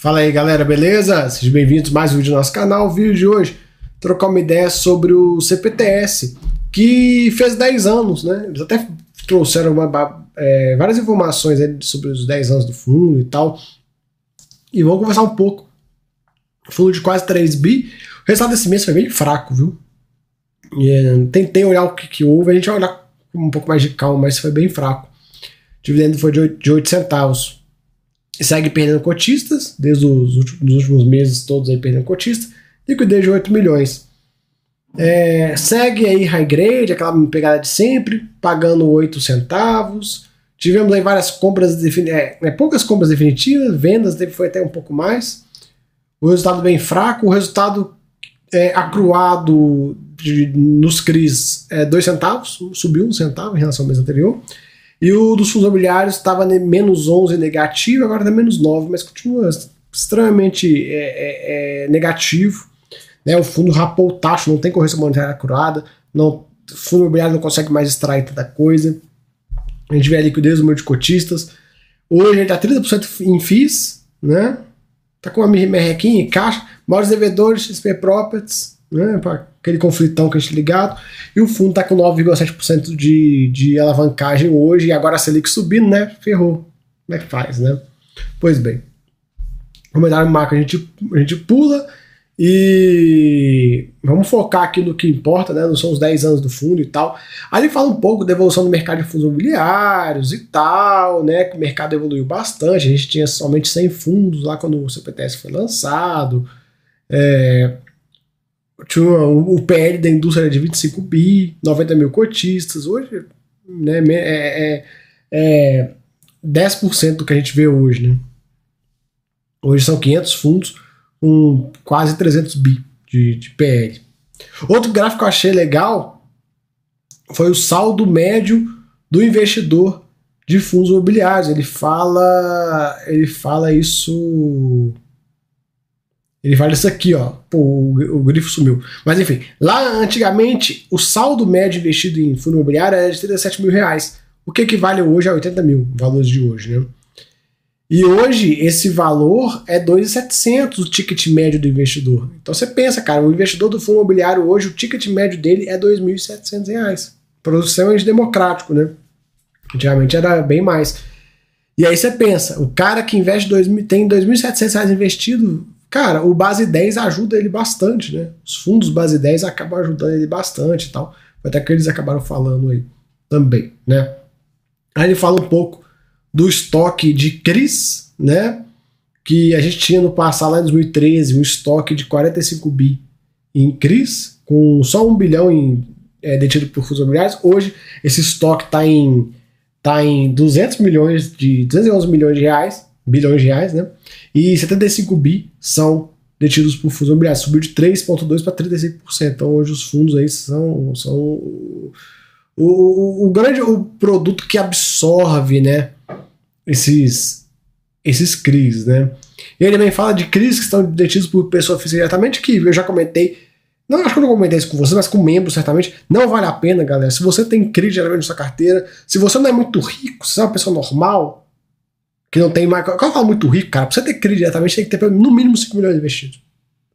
Fala aí galera, beleza? Sejam bem-vindos mais um vídeo do nosso canal. O vídeo de hoje, trocar uma ideia sobre o CPTS, que fez 10 anos, né? Eles até trouxeram uma, é, várias informações sobre os 10 anos do fundo e tal. E vamos conversar um pouco. fundo de quase 3 bi. O resultado desse mês foi bem fraco, viu? E, é, tentei olhar o que, que, houve, a gente vai olhar com um pouco mais de calma, mas foi bem fraco. O dividendo foi de 8, de 8 centavos segue perdendo cotistas, desde os últimos, últimos meses todos aí perdendo cotistas. liquidez de 8 milhões. É, segue aí high grade, aquela pegada de sempre, pagando 8 centavos. Tivemos aí várias compras, é, é, poucas compras definitivas, vendas foi até um pouco mais. O resultado bem fraco, o resultado é, acruado de, nos CRIs é 2 centavos, subiu um centavo em relação ao mês anterior. E o dos fundos imobiliários estava menos 11 negativo, agora está menos 9, mas continua extremamente é, é, é, negativo. Né? O fundo rapou o taxa, não tem correção monetária curada, não, o fundo imobiliário não consegue mais extrair tanta coisa. A gente vê a liquidez do número de cotistas. Hoje ele está 30% em FIIs, né? Tá com uma merrequinha em caixa, maiores devedores, XP Properties, né, aquele conflitão que a gente tá ligado, e o fundo está com 9,7% de, de alavancagem hoje, e agora a Selic subindo, né, ferrou, como é que faz, né? Pois bem, comentário macro a gente, a gente pula, e vamos focar aqui no que importa, né? Não são os 10 anos do fundo e tal. Aí fala um pouco da evolução do mercado de fundos imobiliários e tal, né? Que o mercado evoluiu bastante. A gente tinha somente 100 fundos lá quando o CPTS foi lançado. É, tinha o PL da indústria de 25 bi, 90 mil cotistas. Hoje, né, é, é, é 10% do que a gente vê hoje, né? Hoje são 500 fundos com quase 300 bi de, de PL. Outro gráfico que eu achei legal foi o saldo médio do investidor de fundos imobiliários. Ele fala, ele fala isso ele vale isso aqui, ó. Pô, o, o, grifo sumiu. Mas enfim, lá antigamente o saldo médio investido em fundo imobiliário era de 37 mil reais. O que equivale hoje a 80 mil, valores de hoje, né? E hoje esse valor é 2,700 o ticket médio do investidor. Então você pensa, cara, o investidor do fundo imobiliário hoje, o ticket médio dele é 2.700 reais. Produção é democrático, né? Antigamente era bem mais. E aí você pensa, o cara que investe 2, tem 2.700 reais investido Cara, o base 10 ajuda ele bastante, né? Os fundos base 10 acabam ajudando ele bastante e tal. Foi até que eles acabaram falando aí também, né? Aí ele fala um pouco do estoque de CRIs, né? Que a gente tinha no passado, lá em 2013, um estoque de 45 bi em CRIs, com só um bilhão em, é, detido por fundos imobiliários. Hoje, esse estoque está em, tá em 200 milhões de, 211 milhões de reais bilhões de reais, né? E 75 bi são detidos por fundos imobiliários, subiu de 3,2% para 35%. Então hoje os fundos aí são, são o, o, o grande o produto que absorve né, esses, esses CRIs. Né? E ele também fala de CRIs que estão detidos por pessoa física diretamente, que eu já comentei. Não, acho que eu não comentei isso com você, mas com membro, certamente. Não vale a pena, galera. Se você tem CRI geralmente na sua carteira, se você não é muito rico, se é uma pessoa normal, que não tem mais. Quando eu falo muito rico, cara, pra você ter CRI diretamente, tem que ter no mínimo 5 milhões investidos.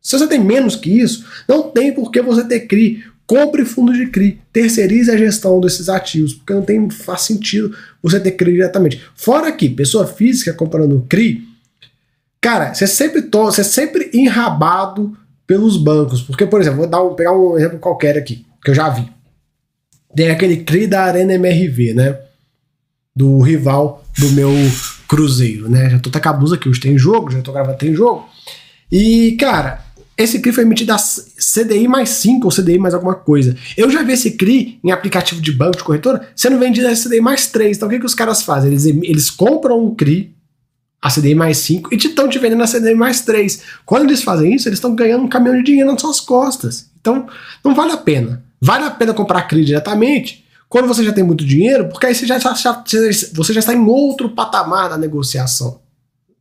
Se você tem menos que isso, não tem por que você ter CRI. Compre fundos de CRI, terceirize a gestão desses ativos, porque não tem, faz sentido você ter CRI diretamente. Fora que, pessoa física comprando CRI, cara, você sempre to você é sempre enrabado pelos bancos. Porque, por exemplo, vou dar um, pegar um exemplo qualquer aqui, que eu já vi. Tem aquele CRI da Arena MRV, né? Do rival do meu Cruzeiro, né? Já tô tá com a blusa que hoje tem jogo, já tô gravando, tem jogo. E, cara, esse CRI foi emitido a CDI mais 5 ou CDI mais alguma coisa. Eu já vi esse CRI em aplicativo de banco, de corretora, sendo vendido a CDI mais 3. Então o que, que os caras fazem? Eles, eles compram um CRI, a CDI mais 5, e estão te vendendo a CDI mais 3. Quando eles fazem isso, eles estão ganhando um caminhão de dinheiro nas suas costas. Então não vale a pena. Vale a pena comprar CRI diretamente, quando você já tem muito dinheiro, porque aí você já, já, você já está em outro patamar da negociação.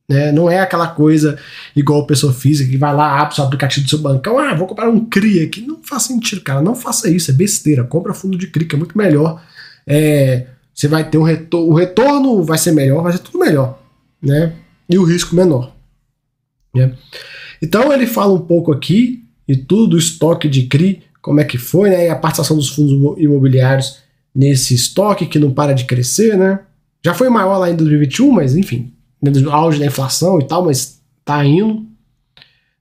Né? Não é aquela coisa igual pessoa física que vai lá, abre o aplicativo do seu bancão, ah, vou comprar um CRI aqui. Não faz sentido, cara. Não faça isso, é besteira. Compra fundo de CRI, que é muito melhor. É, você vai ter um retorno. O retorno vai ser melhor, vai ser tudo melhor. Né? E o risco menor. Né? Então ele fala um pouco aqui e tudo do estoque de CRI, como é que foi, né? E a participação dos fundos imobiliários nesse estoque que não para de crescer, né? Já foi maior lá em 2021, mas enfim, né, no auge da inflação e tal, mas tá indo.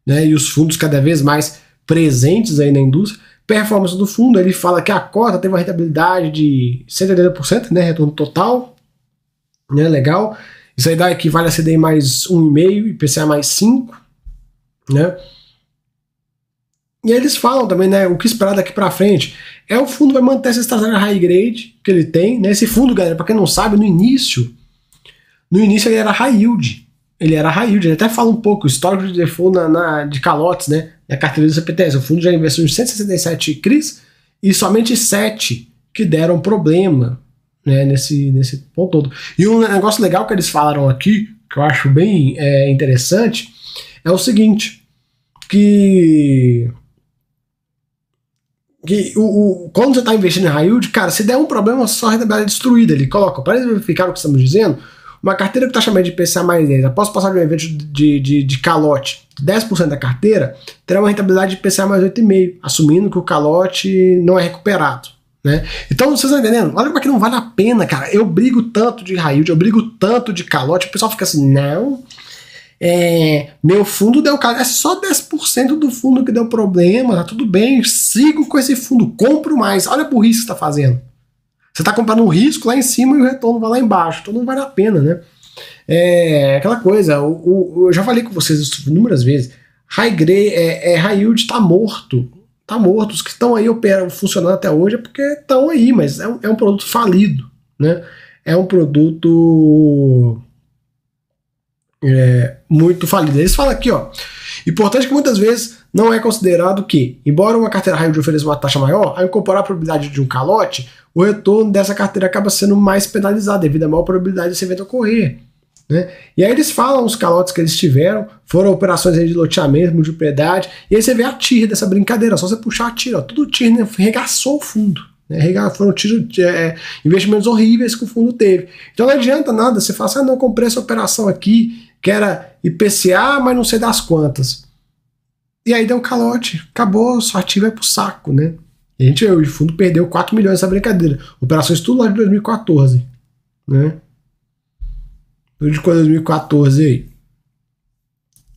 Né? E os fundos cada vez mais presentes aí na indústria. Performance do fundo, ele fala que a cota teve uma rentabilidade de 180%, né? Retorno total. Né? Legal. Isso aí dá equivale a CDI mais 1,5, PCA mais 5, né? E eles falam também, né, o que esperar daqui para frente. É o fundo vai manter essa estratégia high grade que ele tem, né? Esse fundo, galera, para quem não sabe, no início, no início ele era high yield. Ele era high yield, ele até fala um pouco, o histórico de default na, na, de calotes, né, na carteira do CPTS. O fundo já investiu em 167 CRIs e somente 7 que deram problema, né, nesse, nesse ponto todo. E um negócio legal que eles falaram aqui, que eu acho bem é, interessante, é o seguinte, que que o, o, quando você está investindo em high yield, cara, se der um problema, só a rentabilidade é destruída. Ele coloca, para verificar o que estamos dizendo, uma carteira que está chamando de PCA mais 10, após passar de um evento de, de, de calote, 10% da carteira, terá uma rentabilidade de PCA mais 8,5, assumindo que o calote não é recuperado. Né? Então, vocês estão entendendo? Olha como é que não vale a pena, cara. Eu brigo tanto de high yield, eu brigo tanto de calote, o pessoal fica assim, não, é, meu fundo deu cara, é só 10% do fundo que deu problema, tá tudo bem, sigo com esse fundo, compro mais. Olha a risco que você tá fazendo. Você está comprando um risco lá em cima e o retorno vai lá embaixo, então não vale a pena, né? É aquela coisa, o, o, eu já falei com vocês inúmeras vezes, high, grade, é, é, high yield está morto, tá morto, os que estão aí operam, funcionando até hoje é porque estão aí, mas é um, é um produto falido, né? É um produto é, muito falida. Eles falam aqui, ó. Importante que muitas vezes não é considerado que, embora uma carteira raio de ofereça uma taxa maior, ao incorporar a probabilidade de um calote, o retorno dessa carteira acaba sendo mais penalizado devido à maior probabilidade desse evento ocorrer. Né? E aí eles falam os calotes que eles tiveram, foram operações de loteamento, multipriedade, e aí você vê a tira dessa brincadeira, só você puxar a tira, ó, tudo tira, né? regaçou o fundo. Né? Rega, foram tiro, é, é, investimentos horríveis que o fundo teve. Então não adianta nada você fala assim, ah, não, comprei essa operação aqui, que era IPCA, mas não sei das quantas. E aí deu um calote, acabou, sua ativa é pro saco, né? a gente, o fundo perdeu 4 milhões nessa brincadeira. Operações tudo lá de 2014, né? Tudo de 2014 aí.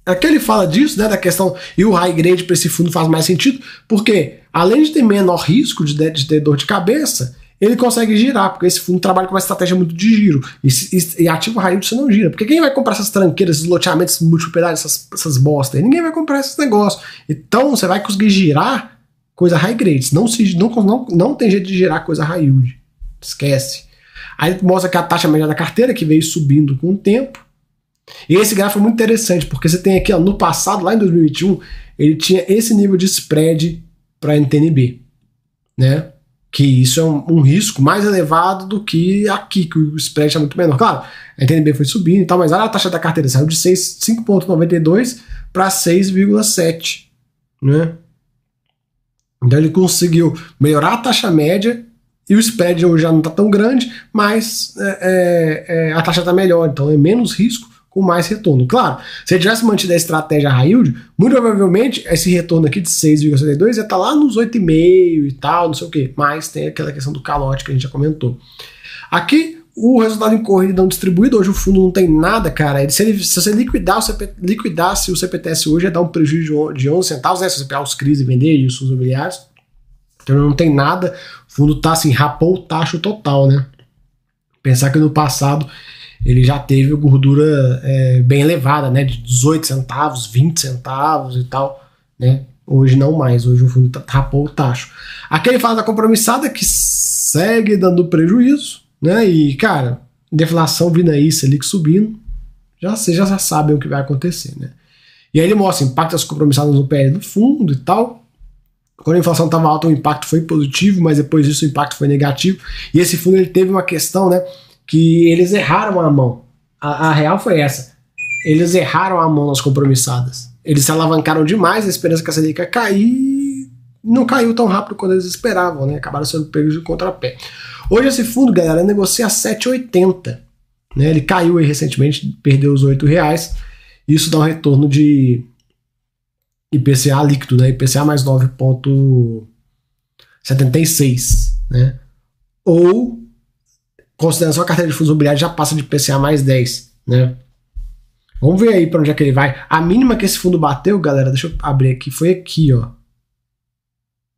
Aqui é ele fala disso, né, da questão, e o high grade para esse fundo faz mais sentido, porque além de ter menor risco de, de ter dor de cabeça, ele consegue girar, porque esse fundo trabalha com uma estratégia muito de giro. E, e, e ativo raio você não gira. Porque quem vai comprar essas tranqueiras, esses loteamentos, esses multipropriedades, essas, essas bostas? Ninguém vai comprar esses negócios. Então você vai conseguir girar coisa high grade. Não, se, não, não, não tem jeito de girar coisa high yield. Esquece. Aí mostra que a taxa média da carteira, que veio subindo com o tempo. E esse gráfico é muito interessante, porque você tem aqui, ó, no passado, lá em 2021, ele tinha esse nível de spread para NTNB. Né? que isso é um, um, risco mais elevado do que aqui, que o spread é muito menor. Claro, a NTNB foi subindo e tal, mas olha a taxa da carteira, saiu de 5,92 para 6,7, né? Então ele conseguiu melhorar a taxa média e o spread hoje já não está tão grande, mas é, é, é a taxa está melhor, então é menos risco com mais retorno. Claro, se ele tivesse mantido a estratégia high yield, muito provavelmente esse retorno aqui de 6,72 ia estar tá lá nos 8,5 e tal, não sei o que. Mas tem aquela questão do calote que a gente já comentou. Aqui, o resultado em corrida não distribuído, hoje o fundo não tem nada, cara. se, ele, se você liquidar o CP, liquidasse o CPTS hoje, ia dar um prejuízo de 11 centavos, né? Se você pegar os CRIs e vender e os fundos imobiliários. Então não tem nada. O fundo tá assim, rapou o tacho total, né? Pensar que no passado ele já teve gordura é, bem elevada, né? De 18 centavos, 20 centavos e tal, né? Hoje não mais, hoje o fundo tapou tá, o tacho. Aquele fala da compromissada que segue dando prejuízo, né? E, cara, deflação vindo aí, Selic subindo, já, vocês já sabem o que vai acontecer, né? E aí ele mostra impacto das compromissadas no PL do fundo e tal. Quando a inflação estava alta, o impacto foi positivo, mas depois disso o impacto foi negativo. E esse fundo ele teve uma questão, né? que eles erraram a mão. A, a real foi essa. Eles erraram a mão nas compromissadas. Eles se alavancaram demais na esperança que a Selic ia cair. Não caiu tão rápido quanto eles esperavam, né? Acabaram sendo pegos de contrapé. Hoje esse fundo, galera, negocia 7,80. Né? Ele caiu aí recentemente, perdeu os 8 reais. Isso dá um retorno de IPCA líquido, né? IPCA mais 9,76, né? Ou considerando só a carteira de fundos imobiliários, já passa de PCA mais 10, né? Vamos ver aí para onde é que ele vai. A mínima que esse fundo bateu, galera, deixa eu abrir aqui, foi aqui, ó.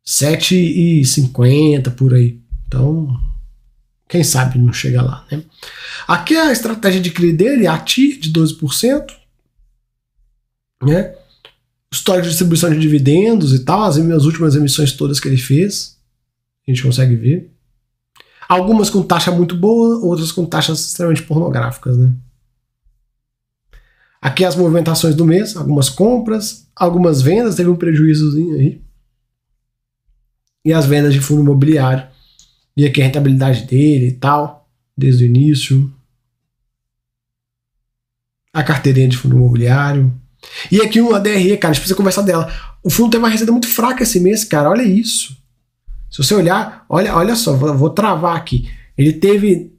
7,50 por aí. Então, quem sabe não chega lá, né? Aqui é a estratégia de CRI dele, a TI de 12%, né? Histórico de distribuição de dividendos e tal, as minhas últimas emissões todas que ele fez, a gente consegue ver. Algumas com taxa muito boa, outras com taxas extremamente pornográficas, né? Aqui as movimentações do mês, algumas compras, algumas vendas, teve um prejuízozinho aí. E as vendas de fundo imobiliário. E aqui a rentabilidade dele e tal, desde o início. A carteirinha de fundo imobiliário. E aqui uma DRE, cara, a gente precisa conversar dela. O fundo tem uma receita muito fraca esse mês, cara, olha isso. Se você olhar, olha, olha só, vou, vou travar aqui. Ele teve.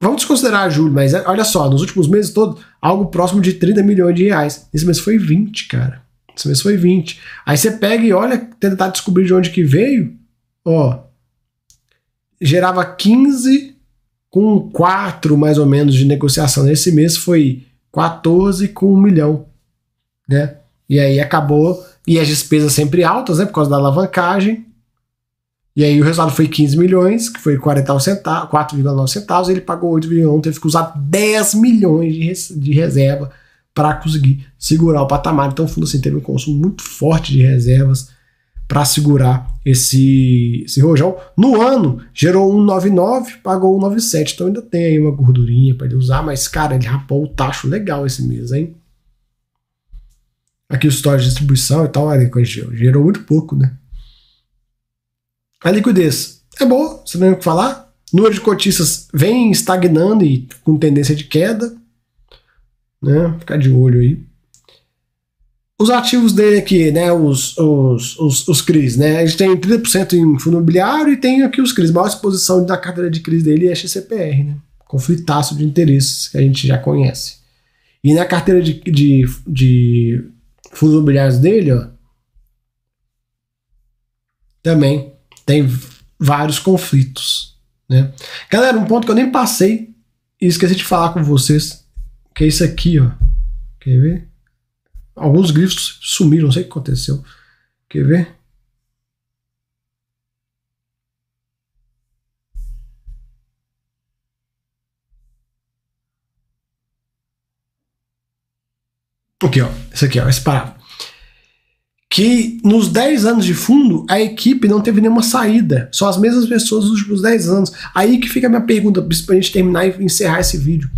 Vamos desconsiderar julho, mas olha só, nos últimos meses todos, algo próximo de 30 milhões de reais. Esse mês foi 20, cara. Esse mês foi 20. Aí você pega e olha, tentar descobrir de onde que veio. Ó. Gerava 15 com 4 mais ou menos de negociação. Nesse mês foi 14 com 1 milhão, né? E aí acabou. E as despesas sempre altas, né? Por causa da alavancagem. E aí o resultado foi 15 milhões, que foi 49 centavos, 4,9 centavos, ele pagou 8,1, teve que usar 10 milhões de, res, de reserva para conseguir segurar o patamar. Então o fundo assim, teve um consumo muito forte de reservas para segurar esse, esse rojão. No ano, gerou 1,99, pagou 1,97. Então ainda tem aí uma gordurinha para ele usar, mas cara, ele rapou o tacho legal esse mês, hein? Aqui o histórico de distribuição e tal, olha, gerou muito pouco, né? A liquidez é boa, você não tem o que falar. Número de cotistas vem estagnando e com tendência de queda. Né? Ficar de olho aí. Os ativos dele aqui, né? Os, os, os, os CRIs, né? A gente tem 30% em fundo imobiliário e tem aqui os CRIs. A maior exposição da carteira de CRIs dele é XCPR, né? Conflitaço de interesses que a gente já conhece. E na carteira de, de, de fundos imobiliários dele, ó, também tem vários conflitos. Né? Galera, um ponto que eu nem passei e esqueci de falar com vocês, que é isso aqui, ó. Quer ver? Alguns grifos sumiram, não sei o que aconteceu. Quer ver? Aqui, ó. Esse aqui, ó. Esse parágrafo que nos 10 anos de fundo, a equipe não teve nenhuma saída. São as mesmas pessoas dos últimos 10 anos. Aí que fica a minha pergunta, pra gente terminar e encerrar esse vídeo.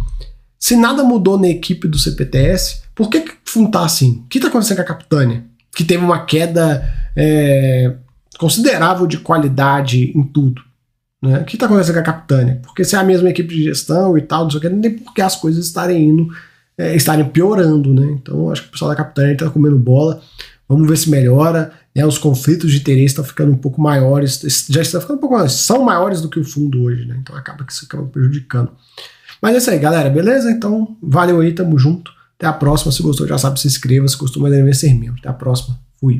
Se nada mudou na equipe do CPTS, por que, que tá assim? O que está acontecendo com a Capitânia? Que teve uma queda é, considerável de qualidade em tudo. Né? O que está acontecendo com a Capitânia? Porque se é a mesma equipe de gestão e tal, não sei o que, tem por que as coisas estarem indo, é, estarem piorando, né? Então acho que o pessoal da Capitânia está comendo bola. Vamos ver se melhora. Né? Os conflitos de interesse estão tá ficando um pouco maiores, já estão ficando um pouco maiores, são maiores do que o fundo hoje, né? Então acaba que isso acaba prejudicando. Mas é isso aí, galera, beleza? Então, valeu aí, tamo junto. Até a próxima. Se gostou, já sabe, se inscreva. Se gostou, mas deve ser membro. Até a próxima. Fui.